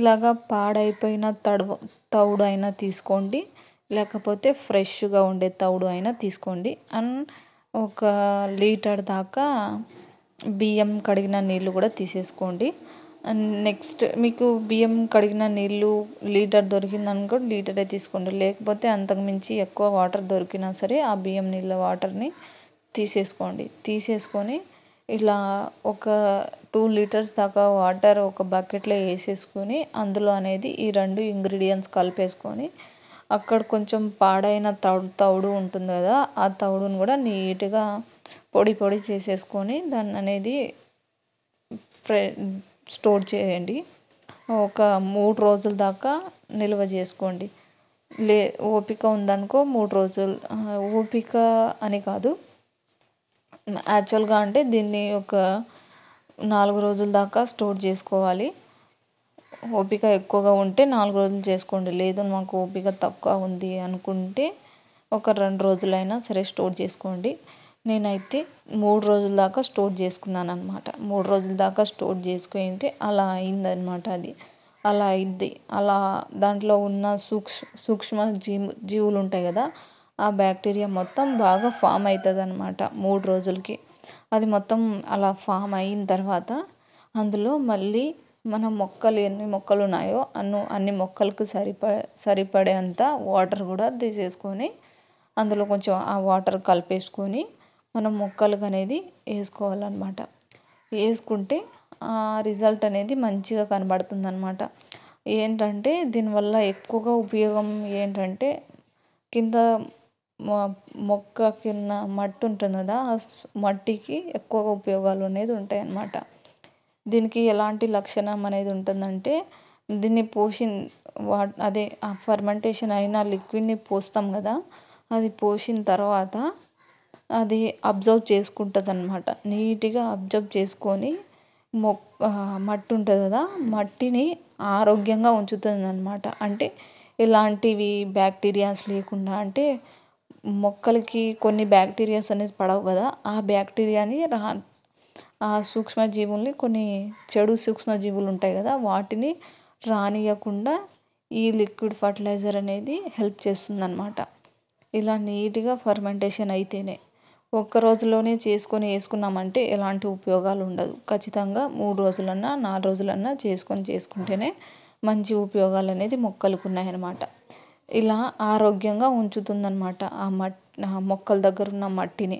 ఇలాగ పాడైపోయిన తడవ తౌడు అయినా తీసుకోండి లేకపోతే ఫ్రెష్గా ఉండే తౌడు అయినా తీసుకోండి అండ్ ఒక లీటర్ దాకా బియ్యం కడిగిన నీళ్ళు కూడా తీసేసుకోండి అండ్ నెక్స్ట్ మీకు బియ్యం కడిగిన నీళ్ళు లీటర్ దొరికిందనుకో లీటరే తీసుకోండి లేకపోతే అంతకుమించి ఎక్కువ వాటర్ దొరికినా సరే ఆ బియ్యం నీళ్ళ వాటర్ని తీసేసుకోండి తీసేసుకొని ఇలా ఒక టూ లీటర్స్ దాకా వాటర్ ఒక బకెట్లో వేసేసుకొని అందులో అనేది ఈ రెండు ఇంగ్రీడియంట్స్ కలిపేసుకొని అక్కడ కొంచెం పాడైన తౌడు తౌడు ఉంటుంది కదా ఆ తౌడును కూడా నీట్గా పొడి పొడి చేసేసుకొని దాన్ని అనేది ఫ్రై స్టోర్ చేయండి ఒక మూడు రోజుల దాకా నిల్వ చేసుకోండి లే ఓపిక ఉందనుకో మూడు రోజులు ఓపిక అని కాదు యాక్చువల్గా అంటే దీన్ని ఒక నాలుగు రోజుల దాకా స్టోర్ చేసుకోవాలి ఓపిక ఎక్కువగా ఉంటే నాలుగు రోజులు చేసుకోండి లేదు మాకు ఓపిక తక్కువ ఉంది అనుకుంటే ఒక రెండు రోజులైనా సరే స్టోర్ చేసుకోండి నేనైతే మూడు రోజుల దాకా స్టోర్ చేసుకున్నాను అనమాట మూడు రోజుల దాకా స్టోర్ చేసుకుంటే అలా అయిందనమాట అది అలా అయింది అలా దాంట్లో ఉన్న సూక్ష్ సూక్ష్మ జీవులు ఉంటాయి కదా ఆ బ్యాక్టీరియా మొత్తం బాగా ఫామ్ అవుతుంది అనమాట మూడు రోజులకి అది మొత్తం అలా ఫామ్ అయిన తర్వాత అందులో మళ్ళీ మన మొక్కలు ఎన్ని మొక్కలు ఉన్నాయో అన్ను అన్ని మొక్కలకు సరిప సరిపడేంత వాటర్ కూడా తీసేసుకొని అందులో కొంచెం ఆ వాటర్ కలిపేసుకొని మనం మొక్కలకు అనేది వేసుకోవాలన్నమాట వేసుకుంటే ఆ రిజల్ట్ అనేది మంచిగా కనబడుతుంది అనమాట ఏంటంటే దీనివల్ల ఎక్కువగా ఉపయోగం ఏంటంటే కింద మొక్క కింద మట్టి ఉంటుంది కదా ఆ మట్టికి ఎక్కువగా ఉపయోగాలు అనేది ఉంటాయి అన్నమాట దీనికి ఎలాంటి లక్షణం అనేది ఉంటుందంటే దీన్ని పోషి వా అదే ఆ ఫర్మెంటేషన్ అయిన లిక్విడ్ని పోస్తాం కదా అది పోసిన తర్వాత అది అబ్జర్వ్ చేసుకుంటుంది అన్నమాట నీట్గా అబ్జర్వ్ చేసుకొని మొక్క మట్టి ఉంటుంది కదా మట్టిని ఆరోగ్యంగా ఉంచుతుంది అన్నమాట అంటే ఎలాంటివి బ్యాక్టీరియాస్ లేకుండా అంటే మొక్కలకి కొన్ని బ్యాక్టీరియాస్ అనేది పడవు కదా ఆ బ్యాక్టీరియాని రా ఆ సూక్ష్మజీవుల్ని కొన్ని చెడు సూక్ష్మజీవులు ఉంటాయి కదా వాటిని రానియకుండా ఈ లిక్విడ్ ఫర్టిలైజర్ అనేది హెల్ప్ చేస్తుందన్నమాట ఇలా నీట్గా ఫర్మెంటేషన్ అయితేనే ఒక్క రోజులోనే చేసుకొని వేసుకున్నామంటే ఎలాంటి ఉపయోగాలు ఉండదు ఖచ్చితంగా మూడు రోజులన్నా నాలుగు రోజులన్నా చేసుకొని చేసుకుంటేనే మంచి ఉపయోగాలు అనేది మొక్కలకు ఉన్నాయన్నమాట ఇలా ఆరోగ్యంగా ఉంచుతుందన్నమాట ఆ మట్టి మొక్కల దగ్గర ఉన్న మట్టిని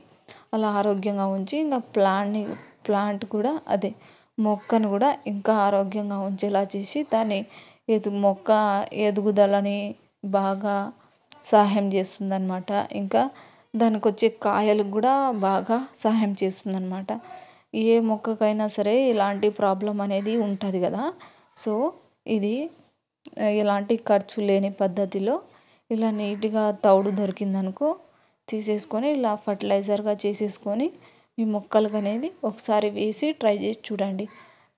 అలా ఆరోగ్యంగా ఉంచి ఇంకా ప్లాంట్ని ప్లాంట్ కూడా అదే మొక్కను కూడా ఇంకా ఆరోగ్యంగా ఉంచేలా చేసి దాని ఎదు మొక్క ఎదుగుదలని బాగా సహాయం చేస్తుందన్నమాట ఇంకా దానికి వచ్చే కాయలకు కూడా బాగా సహాయం చేస్తుందన్నమాట ఏ మొక్కకైనా సరే ఇలాంటి ప్రాబ్లం అనేది ఉంటుంది కదా సో ఇది ఎలాంటి ఖర్చు లేని పద్ధతిలో ఇలా నీట్గా తౌడు దొరికిందనుకో తీసేసుకొని ఇలా ఫర్టిలైజర్గా చేసేసుకొని మీ మొక్కలకు అనేది ఒకసారి వేసి ట్రై చేసి చూడండి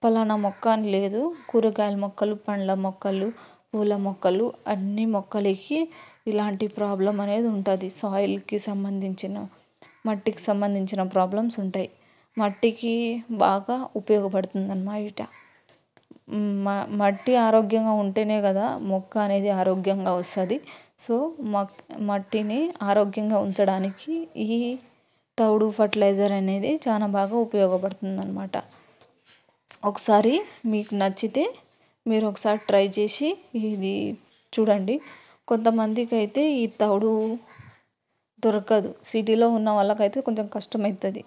పలానా మొక్క అని లేదు కూరగాయల మొక్కలు పండ్ల మొక్కలు పూల మొక్కలు అన్ని మొక్కలకి ఇలాంటి ప్రాబ్లం అనేది ఉంటుంది సాయిల్కి సంబంధించిన మట్టికి సంబంధించిన ప్రాబ్లమ్స్ ఉంటాయి మట్టికి బాగా ఉపయోగపడుతుంది అన్నమాట మ మట్టి ఆరోగ్యంగా ఉంటేనే కదా మొక్క అనేది ఆరోగ్యంగా వస్తుంది సో మక్ మట్టిని ఆరోగ్యంగా ఉంచడానికి ఈ తౌడు ఫర్టిలైజర్ అనేది చాలా బాగా ఉపయోగపడుతుంది అనమాట ఒకసారి మీకు నచ్చితే మీరు ఒకసారి ట్రై చేసి ఇది చూడండి కొంతమందికి అయితే ఈ తౌడు దొరకదు సిటీలో ఉన్న వాళ్ళకైతే కొంచెం కష్టమవుతుంది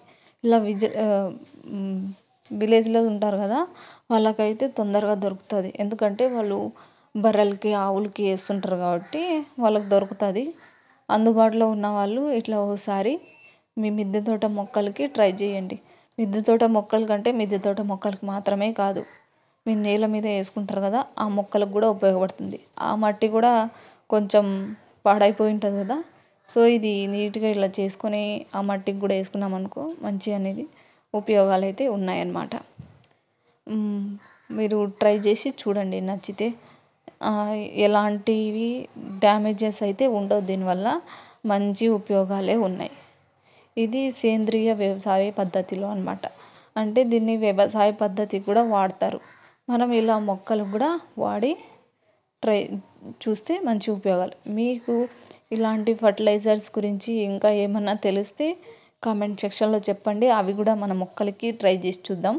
ఇలా విజ విలేజ్లో ఉంటారు కదా వాళ్ళకైతే తొందరగా దొరుకుతుంది ఎందుకంటే వాళ్ళు బర్రెలకి ఆవులకి వేస్తుంటారు కాబట్టి వాళ్ళకి దొరుకుతుంది అందుబాటులో ఉన్న వాళ్ళు ఇట్లా ఒకసారి మీ మిద్దె తోట మొక్కలకి ట్రై చేయండి మిద్దె తోట మొక్కలు కంటే మిద్దె తోట మొక్కలకి మాత్రమే కాదు మీరు నేల మీద వేసుకుంటారు కదా ఆ మొక్కలకు కూడా ఉపయోగపడుతుంది ఆ మట్టి కూడా కొంచెం పాడైపోయి ఉంటుంది కదా సో ఇది నీట్గా ఇలా చేసుకొని ఆ మట్టికి కూడా వేసుకున్నాం అనుకో మంచి అనేది ఉపయోగాలు అయితే ఉన్నాయన్నమాట మీరు ట్రై చేసి చూడండి నచ్చితే ఎలాంటివి డ్యామేజెస్ అయితే ఉండవు దీనివల్ల మంచి ఉపయోగాలే ఉన్నాయి ఇది సేంద్రియ వ్యవసాయ పద్ధతిలో అనమాట అంటే దీన్ని వ్యవసాయ పద్ధతి కూడా వాడతారు మనం ఇలా మొక్కలు కూడా వాడి ట్రై చూస్తే మంచి ఉపయోగాలు మీకు ఇలాంటి ఫర్టిలైజర్స్ గురించి ఇంకా ఏమన్నా తెలిస్తే కామెంట్ సెక్షన్లో చెప్పండి అవి కూడా మన మొక్కలకి ట్రై చేసి చూద్దాం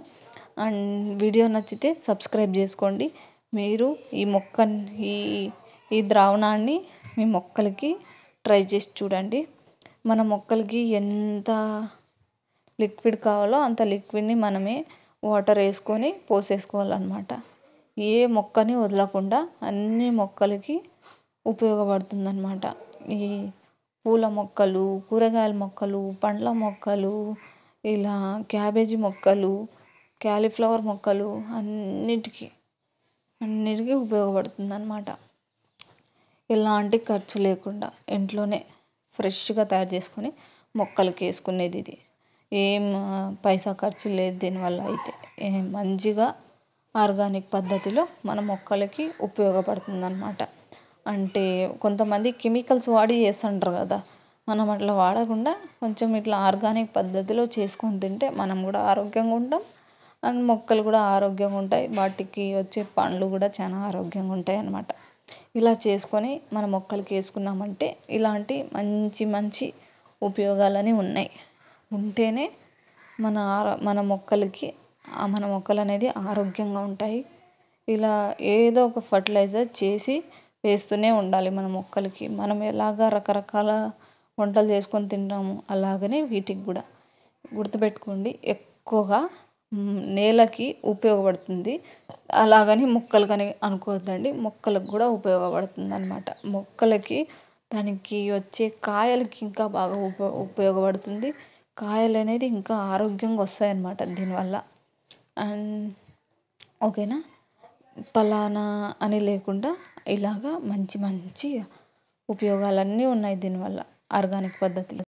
అండ్ వీడియో నచ్చితే సబ్స్క్రైబ్ చేసుకోండి మీరు ఈ మొక్క ఈ ఈ ద్రావణాన్ని మీ మొక్కలకి ట్రై చేసి చూడండి మన మొక్కలకి ఎంత లిక్విడ్ కావాలో అంత లిక్విడ్ని మనమే వాటర్ వేసుకొని పోసేసుకోవాలన్నమాట ఏ మొక్కని వదలకుండా అన్ని మొక్కలకి ఉపయోగపడుతుందన్నమాట ఈ పూల మొక్కలు కూరగాయల మొక్కలు పండ్ల మొక్కలు ఇలా క్యాబేజీ మొక్కలు క్యాలీఫ్లవర్ మొక్కలు అన్నిటికీ అన్నిటికీ ఉపయోగపడుతుంది అన్నమాట ఎలాంటి ఖర్చు లేకుండా ఇంట్లోనే ఫ్రెష్గా తయారు చేసుకుని మొక్కలకి వేసుకునేది ఇది ఏం పైసా ఖర్చు లేదు దీనివల్ల అయితే మంచిగా ఆర్గానిక్ పద్ధతిలో మన మొక్కలకి ఉపయోగపడుతుంది అన్నమాట అంటే కొంతమంది కెమికల్స్ వాడి చేస్తుంటారు కదా మనం అట్లా వాడకుండా కొంచెం ఇట్లా ఆర్గానిక్ పద్ధతిలో చేసుకొని తింటే మనం కూడా ఆరోగ్యంగా ఉంటాం అండ్ మొక్కలు కూడా ఆరోగ్యంగా ఉంటాయి వాటికి వచ్చే పండ్లు కూడా చాలా ఆరోగ్యంగా ఉంటాయి అన్నమాట ఇలా చేసుకొని మన మొక్కలకి వేసుకున్నామంటే ఇలాంటి మంచి మంచి ఉపయోగాలని ఉన్నాయి ఉంటేనే మన మన మొక్కలకి మన మొక్కలు అనేది ఆరోగ్యంగా ఉంటాయి ఇలా ఏదో ఒక ఫర్టిలైజర్ చేసి వేస్తూనే ఉండాలి మన మొక్కలకి మనం ఎలాగ రకరకాల వంటలు చేసుకొని తింటామో అలాగనే వీటికి కూడా గుర్తుపెట్టుకోండి ఎక్కువగా నేలకి ఉపయోగపడుతుంది అలాగని మొక్కలకని అనుకోవద్దండి మొక్కలకు కూడా ఉపయోగపడుతుంది అనమాట మొక్కలకి దానికి వచ్చే కాయలకి ఇంకా బాగా ఉప ఉపయోగపడుతుంది కాయలు అనేది ఇంకా ఆరోగ్యంగా వస్తాయన్నమాట దీనివల్ల అండ్ ఓకేనా పలానా అని లేకుండా ఇలాగా మంచి మంచి ఉపయోగాలన్నీ ఉన్నాయి దీనివల్ల ఆర్గానిక్ పద్ధతిలో